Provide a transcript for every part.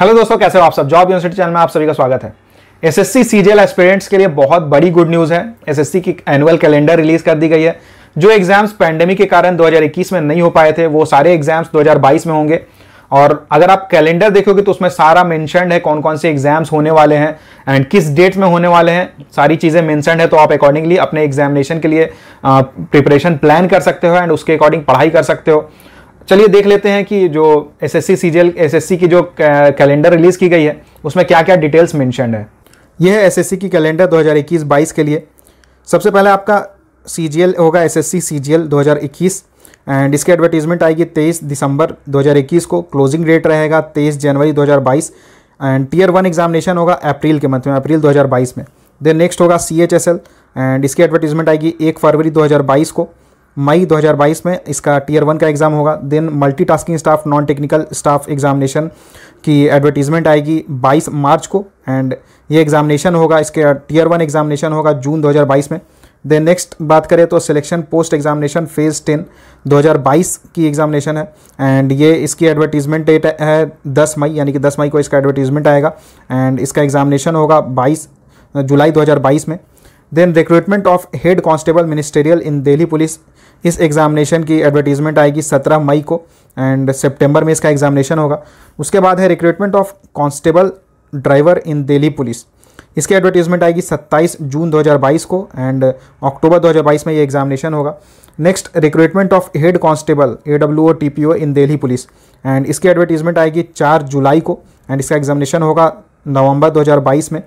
hello दोस्तों कैसे हो आप सब जॉब यूनिवर्सिटी चैनल में आप सभी का स्वागत है एसएससी सीजीएल एस्पिरेंट्स के लिए बहुत बड़ी गुड न्यूज़ है एसएससी की एनुअल कैलेंडर रिलीज कर दी गई है जो एग्जाम्स पैंडेमिक के कारण 2021 में नहीं हो पाए थे वो सारे एग्जाम्स 2022 में होंगे और अगर आप कैलेंडर देखोगे तो उसमें सारा मैंशन है कौन कौन से एग्जाम्स होने वाले हैं एंड किस डेट में होने वाले हैं सारी चीज़ें मैंशनड है तो आप अकॉर्डिंगली अपने एग्जामिनेशन के लिए प्रिपरेशन प्लान कर सकते हो एंड उसके अकॉर्डिंग पढ़ाई कर सकते हो चलिए देख लेते हैं कि जो एस एस सी सी की जो कैलेंडर रिलीज़ की गई है उसमें क्या क्या डिटेल्स मैंशन है यह है एस की कैलेंडर 2021-22 के लिए सबसे पहले आपका सी होगा एस एस सी एंड इसकी एडवर्टीजमेंट आएगी 23 दिसंबर 2021 को क्लोजिंग डेट रहेगा 23 जनवरी 2022 एंड टीयर वन एग्जामिनेशन होगा अप्रैल के मंथ में अप्रैल 2022 में देन नेक्स्ट होगा C H S L and इसकी एडवर्टीजमेंट आएगी एक फरवरी 2022 को मई 2022 में इसका टीयर वन का एग्ज़ाम होगा then multitasking staff non technical staff examination की एडवर्टीजमेंट आएगी 22 मार्च को एंड ये एग्जामिनेशन होगा इसके टीयर वन एग्जामिनेशन होगा जून 2022 में देन नेक्स्ट बात करें तो selection post examination phase ten 2022 की एग्जामिनेशन है एंड ये इसकी एडवर्टीजमेंट डेट है 10 मई यानी कि 10 मई को इसका एडवर्टीजमेंट आएगा एंड इसका एग्जामिनेशन होगा 22 जुलाई 2022 में then recruitment of head constable ministerial in Delhi police इस एग्जामिनेशन की एडवर्टीजमेंट आएगी सत्रह मई को एंड सितंबर में इसका एग्जामिनेशन होगा उसके बाद है recruitment of constable driver in Delhi police इसकी एडवर्टीजमेंट आएगी 27 जून 2022 को एंड अक्टूबर 2022 में ये एग्जामिनेशन होगा next recruitment of head constable A W O T P O in Delhi police and इसकी एडवर्टीजमेंट आएगी 4 जुलाई को एंड इसका एग्जामिनेशन होगा नवंबर 2022 में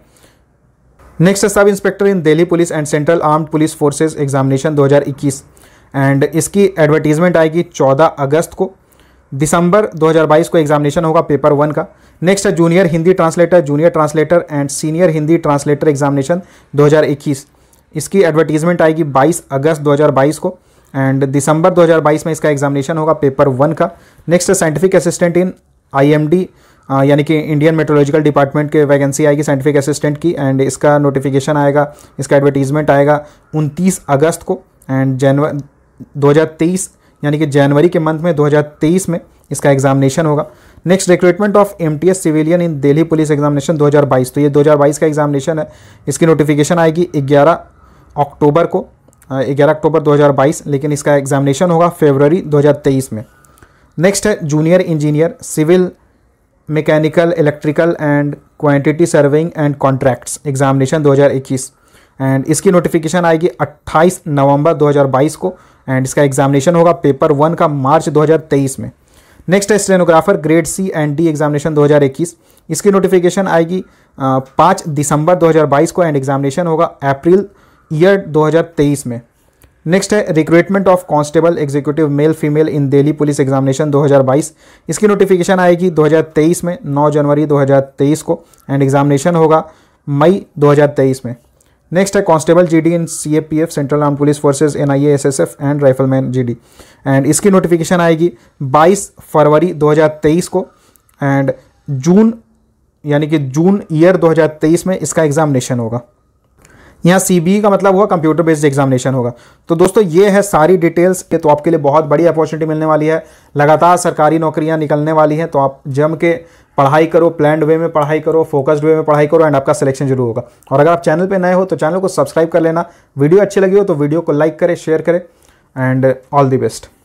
next sub inspector in Delhi police and central armed police forces examination 2021 and इसकी एडवर्टीजमेंट आएगी 14 अगस्त को दिसंबर 2022 को एग्जामिनेशन होगा पेपर वन का नेक्स्ट है junior Hindi translator junior translator and senior Hindi translator examination 2021 इसकी एडवर्टीजमेंट आएगी 22 अगस्त 2022 को एंड दिसंबर 2022 में इसका एग्जामिनेशन होगा पेपर वन का next scientific assistant in IMD यानी कि इंडियन मेट्रोलॉजिकल डिपार्टमेंट के वैकेंसी आएगी साइंटिफिक असिस्टेंट की एंड इसका नोटिफिकेशन आएगा इसका एडवर्टीजमेंट आएगा उनतीस अगस्त को एंड जनवरी 2023 यानी कि जनवरी के मंथ में 2023 में इसका एग्जामिनेशन होगा next recruitment of M T S civilian in Delhi police examination 2022 तो ये 2022 का एग्जामिनेशन है इसकी नोटिफिकेशन आएगी 11 अक्टूबर को 11 अक्टूबर 2022 लेकिन इसका एग्जामिनेशन होगा फेबररी 2023 में नेक्स्ट है junior engineer civil mechanical electrical and quantity serving and contracts examination 2021 and इसकी नोटिफिकेशन आएगी 28 नवंबर 2022 को एंड इसका एग्जामिनेशन होगा पेपर वन का मार्च 2023 में नेक्स्ट है stenographer grade C and D examination 2021 इसकी नोटिफिकेशन आएगी पाँच दिसंबर 2022 को एंड एग्जामिनेशन होगा अप्रैल ईयर 2023 में नेक्स्ट है recruitment of constable executive male female in Delhi police examination 2022 इसकी नोटिफिकेशन आएगी 2023 में 9 जनवरी 2023 को एंड एग्जामिनेशन होगा मई 2023 में नेक्स्ट है constable GD in CAPF central arm police forces NIA SSF and rifleman G and इसकी नोटिफिकेशन आएगी बाईस फरवरी दो को एंड जून यानी कि जून ईयर दो में इसका एग्जामिनेशन होगा यहाँ सी e का मतलब हुआ कंप्यूटर बेस्ड एग्जामिनेशन होगा तो दोस्तों ये है सारी डिटेल्स के तो आपके लिए बहुत बड़ी अपॉर्चुनिटी मिलने वाली है लगातार सरकारी नौकरियाँ निकलने वाली हैं तो आप जम के पढ़ाई करो प्लैंड वे में पढ़ाई करो फोकस्ड वे में पढ़ाई करो एंड आपका सिलेक्शन जरूर होगा और अगर आप चैनल पर नए हो तो चैनल को सब्सक्राइब कर लेना वीडियो अच्छी लगी हो तो वीडियो को लाइक करें शेयर करें एंड ऑल दी बेस्ट